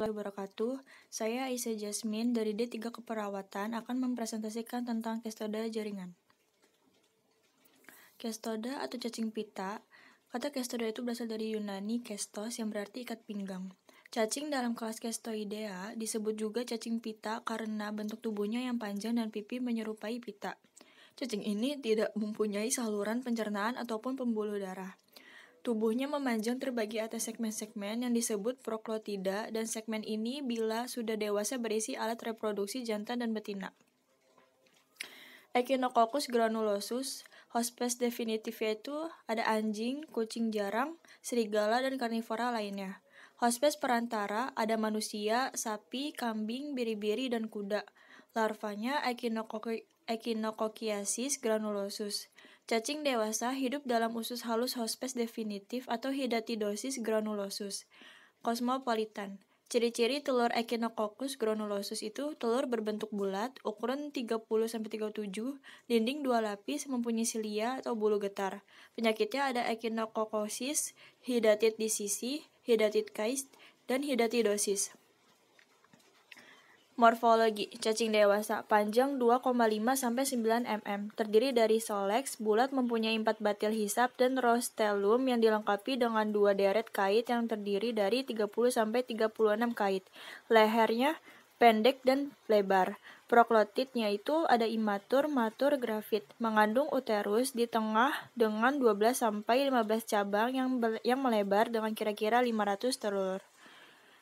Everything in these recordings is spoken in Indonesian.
wabarakatuh. Saya Aisyah Jasmine dari D3 Keperawatan akan mempresentasikan tentang kestoda jaringan. Kestoda atau cacing pita, kata kestoda itu berasal dari Yunani kestos yang berarti ikat pinggang. Cacing dalam kelas Kestoidea disebut juga cacing pita karena bentuk tubuhnya yang panjang dan pipi menyerupai pita. Cacing ini tidak mempunyai saluran pencernaan ataupun pembuluh darah. Tubuhnya memanjang terbagi atas segmen-segmen yang disebut proklotida dan segmen ini bila sudah dewasa berisi alat reproduksi jantan dan betina. Echinococcus granulosus, hospes definitif yaitu ada anjing, kucing jarang, serigala, dan karnivora lainnya. Hospes perantara ada manusia, sapi, kambing, biri-biri, dan kuda. Larvanya Echinococcus granulosus. Cacing dewasa hidup dalam usus halus hospes definitif atau hidatidosis granulosus. Kosmopolitan. Ciri-ciri telur Echinococcus granulosus itu telur berbentuk bulat, ukuran 30-37, dinding dua lapis, mempunyai silia atau bulu getar. Penyakitnya ada echinococcosis, hidatid sisi, hidatid kais, dan hidatidosis. Morfologi cacing dewasa panjang 2,5 sampai 9 mm, terdiri dari solex bulat mempunyai empat batil hisap dan rostellum yang dilengkapi dengan dua deret kait yang terdiri dari 30 sampai 36 kait. Lehernya pendek dan lebar. Proklotidnya itu ada imatur, matur, grafit, mengandung uterus di tengah dengan 12 sampai 15 cabang yang yang melebar dengan kira-kira 500 telur.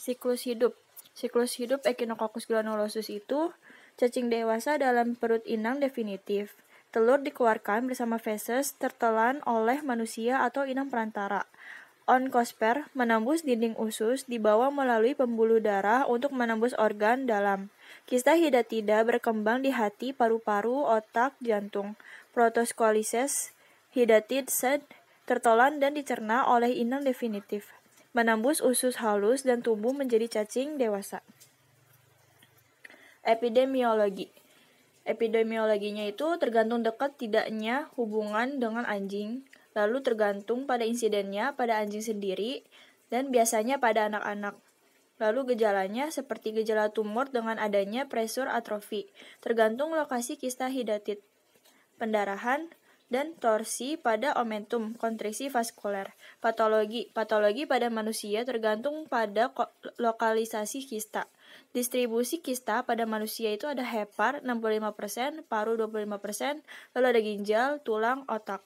Siklus hidup Siklus hidup Echinococcus granulosus itu cacing dewasa dalam perut inang definitif. Telur dikeluarkan bersama feses tertelan oleh manusia atau inang perantara. Onkosper menembus dinding usus dibawa melalui pembuluh darah untuk menembus organ dalam. Kista hidatida berkembang di hati, paru-paru, otak, jantung. Protoskolises hidatid sed tertelan dan dicerna oleh inang definitif menembus usus halus dan tumbuh menjadi cacing dewasa. Epidemiologi Epidemiologinya itu tergantung dekat tidaknya hubungan dengan anjing, lalu tergantung pada insidennya pada anjing sendiri, dan biasanya pada anak-anak. Lalu gejalanya seperti gejala tumor dengan adanya presur atrofi, tergantung lokasi kista hidatit, pendarahan, dan torsi pada omentum, kontriksi vaskuler. Patologi, patologi pada manusia tergantung pada lokalisasi kista. Distribusi kista pada manusia itu ada hepar 65%, paru 25%, lalu ada ginjal, tulang, otak.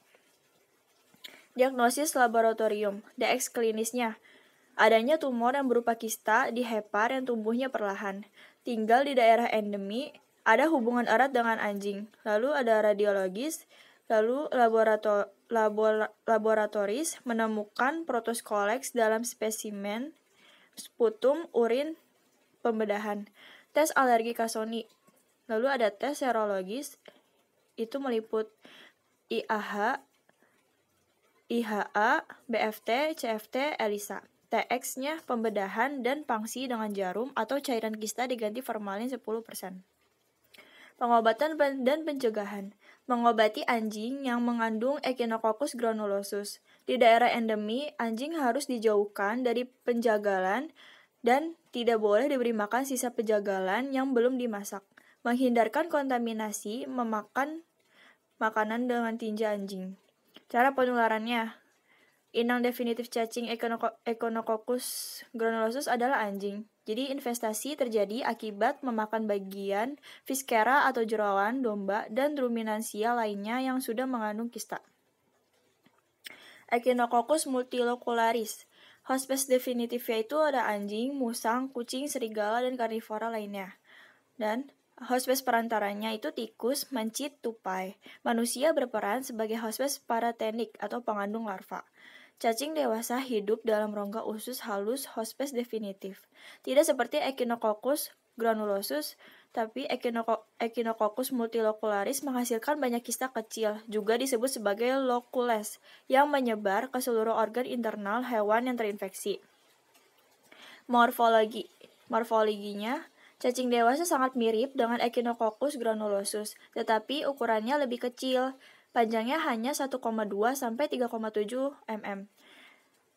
Diagnosis laboratorium, DX klinisnya. Adanya tumor yang berupa kista di hepar yang tumbuhnya perlahan. Tinggal di daerah endemi, ada hubungan erat dengan anjing. Lalu ada radiologis, Lalu laborator labor laboratoris menemukan protoskolex dalam spesimen sputum urin pembedahan. Tes alergi kasoni. Lalu ada tes serologis itu meliput IAH, IHA, BFT, CFT, ELISA. TX-nya pembedahan dan pangsi dengan jarum atau cairan kista diganti formalin 10%. Pengobatan dan pencegahan mengobati anjing yang mengandung Echinococcus granulosus. Di daerah endemi, anjing harus dijauhkan dari penjagalan dan tidak boleh diberi makan sisa penjagalan yang belum dimasak. Menghindarkan kontaminasi memakan makanan dengan tinja anjing. Cara penularannya, inang definitif cacing Echinococcus granulosus adalah anjing. Jadi investasi terjadi akibat memakan bagian viskera atau jerawan, domba, dan ruminansia lainnya yang sudah mengandung kista. Echinococcus multilocularis Hospes definitifnya itu ada anjing, musang, kucing, serigala, dan karnivora lainnya. Dan hospes perantaranya itu tikus, mencit, tupai. Manusia berperan sebagai hospes paratenik atau pengandung larva. Cacing dewasa hidup dalam rongga usus halus hospes definitif. Tidak seperti Echinococcus granulosus, tapi Echinococcus multilocularis menghasilkan banyak kista kecil, juga disebut sebagai locules, yang menyebar ke seluruh organ internal hewan yang terinfeksi. Morfologi Morfologinya, cacing dewasa sangat mirip dengan Echinococcus granulosus, tetapi ukurannya lebih kecil, panjangnya hanya 1,2 sampai 3,7 mm.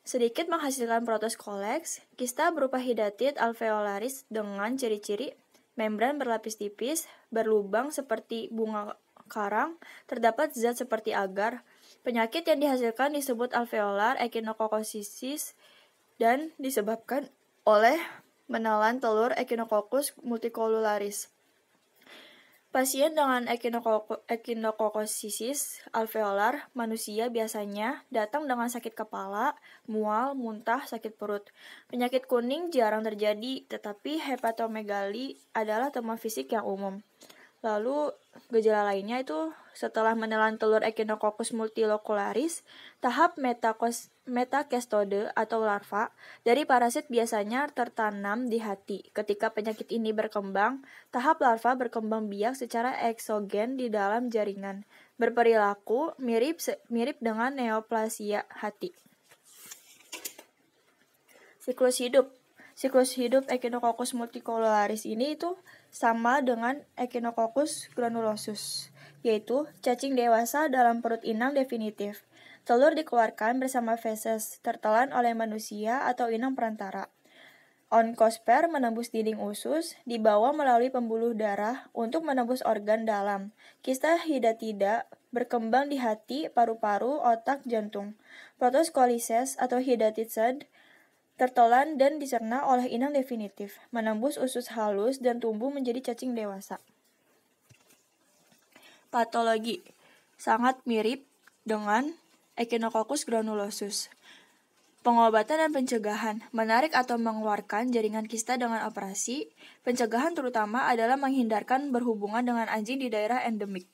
Sedikit menghasilkan protes koleks, kista berupa hidatit alveolaris dengan ciri-ciri membran berlapis tipis, berlubang seperti bunga karang, terdapat zat seperti agar. Penyakit yang dihasilkan disebut alveolar echinococcosis dan disebabkan oleh menelan telur Echinococcus multicolularis. Pasien dengan echinococcosis alveolar manusia biasanya datang dengan sakit kepala, mual, muntah, sakit perut. Penyakit kuning jarang terjadi, tetapi hepatomegali adalah tema fisik yang umum. Lalu gejala lainnya itu setelah menelan telur Echinococcus multilocularis, tahap metakos, metakestode atau larva dari parasit biasanya tertanam di hati. Ketika penyakit ini berkembang, tahap larva berkembang biak secara eksogen di dalam jaringan, berperilaku mirip mirip dengan neoplasia hati. Siklus hidup Siklus hidup Echinococcus multicolularis ini itu sama dengan Echinococcus granulosus, yaitu cacing dewasa dalam perut inang definitif. Telur dikeluarkan bersama feses tertelan oleh manusia atau inang perantara. Onkosper menembus dinding usus, dibawa melalui pembuluh darah untuk menembus organ dalam. Kista hidatida berkembang di hati, paru-paru, otak, jantung. Protoskolises atau sed tertolan dan dicerna oleh inang definitif, menembus usus halus dan tumbuh menjadi cacing dewasa. Patologi sangat mirip dengan Echinococcus granulosus. Pengobatan dan pencegahan menarik atau mengeluarkan jaringan kista dengan operasi. Pencegahan terutama adalah menghindarkan berhubungan dengan anjing di daerah endemik.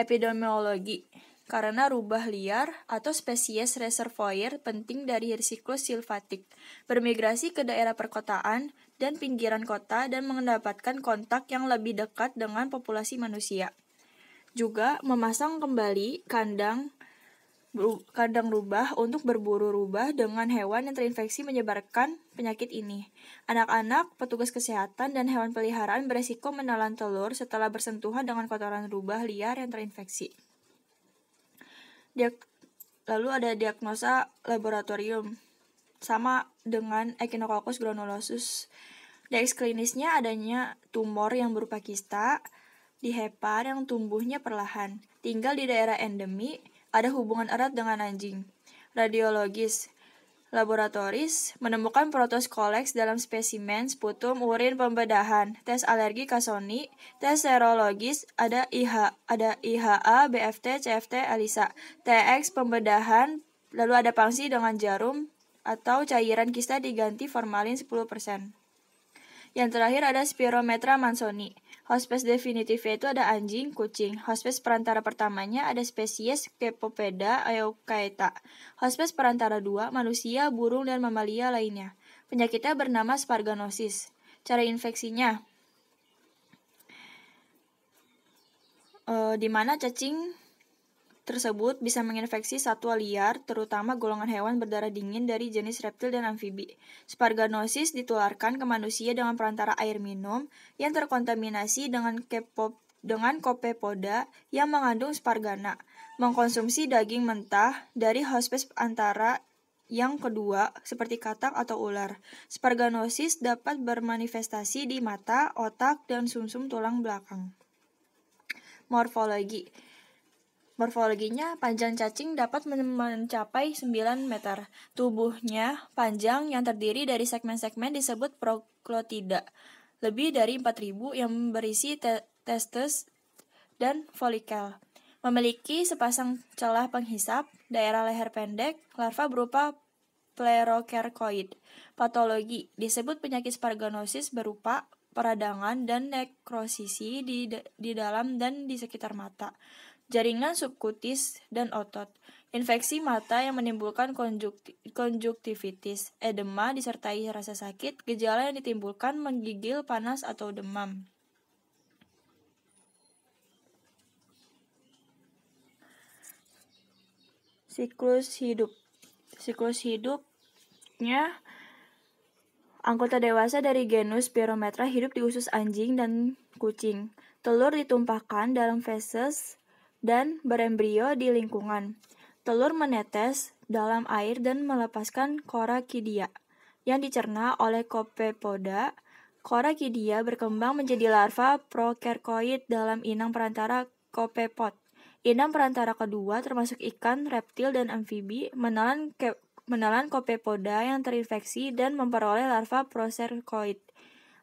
Epidemiologi karena rubah liar atau spesies reservoir penting dari siklus silvatik, bermigrasi ke daerah perkotaan dan pinggiran kota dan mendapatkan kontak yang lebih dekat dengan populasi manusia. Juga memasang kembali kandang kandang rubah untuk berburu rubah dengan hewan yang terinfeksi menyebarkan penyakit ini. Anak-anak, petugas kesehatan, dan hewan peliharaan beresiko menelan telur setelah bersentuhan dengan kotoran rubah liar yang terinfeksi. Diag lalu ada diagnosa laboratorium sama dengan Echinococcus granulosus. Dari klinisnya adanya tumor yang berupa kista di hepar yang tumbuhnya perlahan. Tinggal di daerah endemi, ada hubungan erat dengan anjing. Radiologis, laboratoris menemukan protos koleks dalam spesimen sputum urin pembedahan, tes alergi kasoni, tes serologis, ada IH, ada IHA, BFT, CFT, ELISA, TX pembedahan, lalu ada pangsi dengan jarum atau cairan kista diganti formalin 10%. Yang terakhir ada spirometra Mansoni. Hospes definitifnya itu ada anjing, kucing. Hospes perantara pertamanya ada spesies Kepopeda eukaeta. Hospes perantara dua, manusia, burung, dan mamalia lainnya. Penyakitnya bernama sparganosis. Cara infeksinya, e, di mana cacing tersebut bisa menginfeksi satwa liar, terutama golongan hewan berdarah dingin dari jenis reptil dan amfibi. Sparganosis ditularkan ke manusia dengan perantara air minum yang terkontaminasi dengan kepop dengan kopepoda yang mengandung spargana. Mengkonsumsi daging mentah dari hospes antara yang kedua, seperti katak atau ular, sparganosis dapat bermanifestasi di mata, otak, dan sumsum -sum tulang belakang. Morfologi Morfologinya, panjang cacing dapat mencapai 9 meter. Tubuhnya panjang yang terdiri dari segmen-segmen disebut proklotida. Lebih dari 4000 yang berisi te testes dan folikel. Memiliki sepasang celah penghisap, daerah leher pendek, larva berupa plerokerkoid. Patologi disebut penyakit sparganosis berupa peradangan dan nekrosisi di, di dalam dan di sekitar mata jaringan subkutis, dan otot. Infeksi mata yang menimbulkan konjukti konjuktivitis, edema disertai rasa sakit, gejala yang ditimbulkan menggigil, panas, atau demam. Siklus hidup Siklus hidupnya anggota dewasa dari genus Spirometra hidup di usus anjing dan kucing. Telur ditumpahkan dalam feses dan berembrio di lingkungan. Telur menetes dalam air dan melepaskan korakidia yang dicerna oleh kopepoda. Korakidia berkembang menjadi larva prokerkoid dalam inang perantara kopepod. Inang perantara kedua termasuk ikan, reptil, dan amfibi menelan ke menelan copepoda yang terinfeksi dan memperoleh larva proserkoid.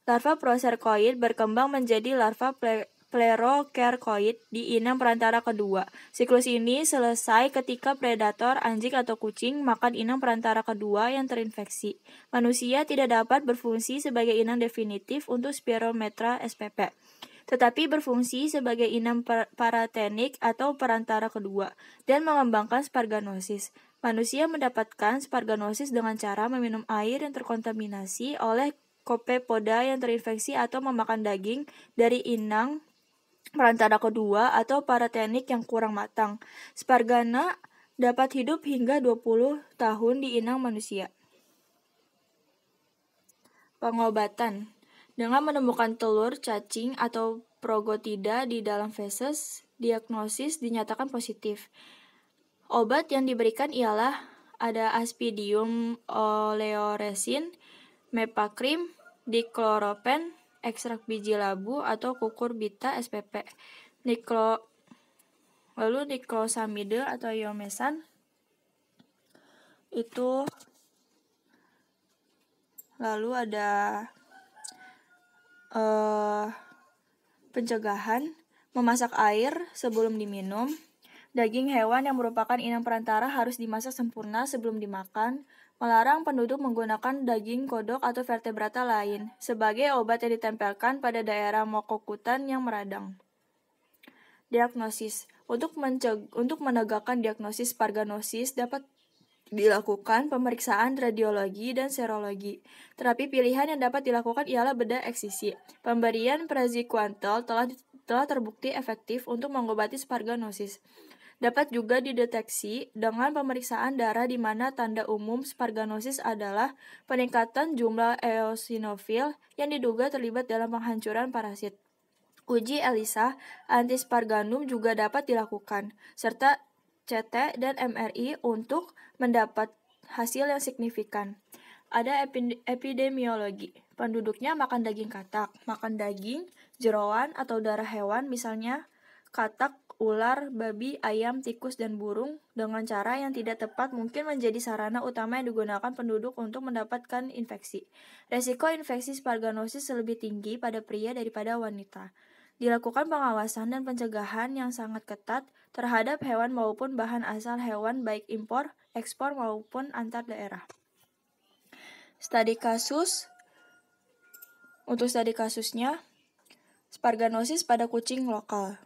Larva proserkoid berkembang menjadi larva sklerokerkoid di inang perantara kedua. Siklus ini selesai ketika predator anjing atau kucing makan inang perantara kedua yang terinfeksi. Manusia tidak dapat berfungsi sebagai inang definitif untuk spirometra SPP tetapi berfungsi sebagai inang paratenik atau perantara kedua, dan mengembangkan sparganosis. Manusia mendapatkan sparganosis dengan cara meminum air yang terkontaminasi oleh kopepoda yang terinfeksi atau memakan daging dari inang perantara kedua atau para teknik yang kurang matang. Spargana dapat hidup hingga 20 tahun di inang manusia. Pengobatan Dengan menemukan telur, cacing, atau progotida di dalam feses, diagnosis dinyatakan positif. Obat yang diberikan ialah ada aspidium oleoresin, mepakrim, dikloropen, ekstrak biji labu atau kukur bita SPP. Niklo lalu niklosamide atau yomesan, itu lalu ada uh, pencegahan memasak air sebelum diminum Daging hewan yang merupakan inang perantara harus dimasak sempurna sebelum dimakan melarang penduduk menggunakan daging kodok atau vertebrata lain sebagai obat yang ditempelkan pada daerah mokokutan yang meradang. Diagnosis untuk, untuk menegakkan diagnosis parganosis dapat dilakukan pemeriksaan radiologi dan serologi. Terapi pilihan yang dapat dilakukan ialah bedah eksisi. Pemberian praziquantel telah telah terbukti efektif untuk mengobati sparganosis. Dapat juga dideteksi dengan pemeriksaan darah di mana tanda umum sparganosis adalah peningkatan jumlah eosinofil yang diduga terlibat dalam penghancuran parasit. Uji ELISA antisparganum juga dapat dilakukan, serta CT dan MRI untuk mendapat hasil yang signifikan. Ada epidemiologi. Penduduknya makan daging katak, makan daging, jeroan, atau darah hewan misalnya katak, ular, babi, ayam, tikus, dan burung dengan cara yang tidak tepat mungkin menjadi sarana utama yang digunakan penduduk untuk mendapatkan infeksi. Resiko infeksi sparganosis lebih tinggi pada pria daripada wanita. Dilakukan pengawasan dan pencegahan yang sangat ketat terhadap hewan maupun bahan asal hewan baik impor, ekspor maupun antar daerah. Studi kasus untuk studi kasusnya, sparganosis pada kucing lokal.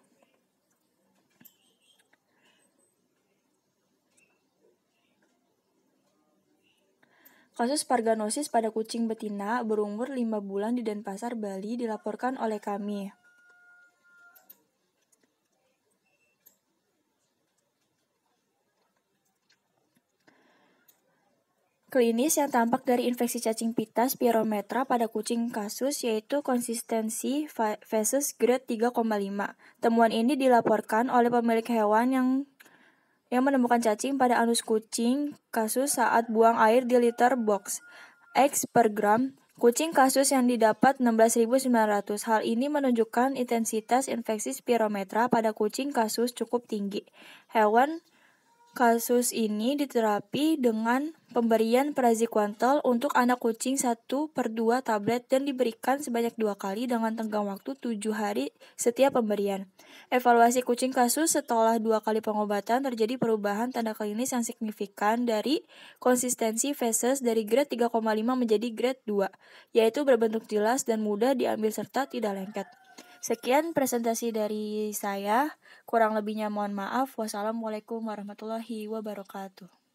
Kasus parganosis pada kucing betina berumur 5 bulan di Denpasar, Bali dilaporkan oleh kami. Klinis yang tampak dari infeksi cacing pita spirometra pada kucing kasus yaitu konsistensi vs grade 3,5. Temuan ini dilaporkan oleh pemilik hewan yang yang menemukan cacing pada anus kucing kasus saat buang air di liter box. X per gram kucing kasus yang didapat 16.900. Hal ini menunjukkan intensitas infeksi spirometra pada kucing kasus cukup tinggi. Hewan Kasus ini diterapi dengan pemberian praziquantel untuk anak kucing 1 per 2 tablet dan diberikan sebanyak dua kali dengan tenggang waktu 7 hari setiap pemberian. Evaluasi kucing kasus setelah dua kali pengobatan terjadi perubahan tanda klinis yang signifikan dari konsistensi feses dari grade 3,5 menjadi grade 2, yaitu berbentuk jelas dan mudah diambil serta tidak lengket. Sekian presentasi dari saya. Kurang lebihnya mohon maaf. Wassalamualaikum warahmatullahi wabarakatuh.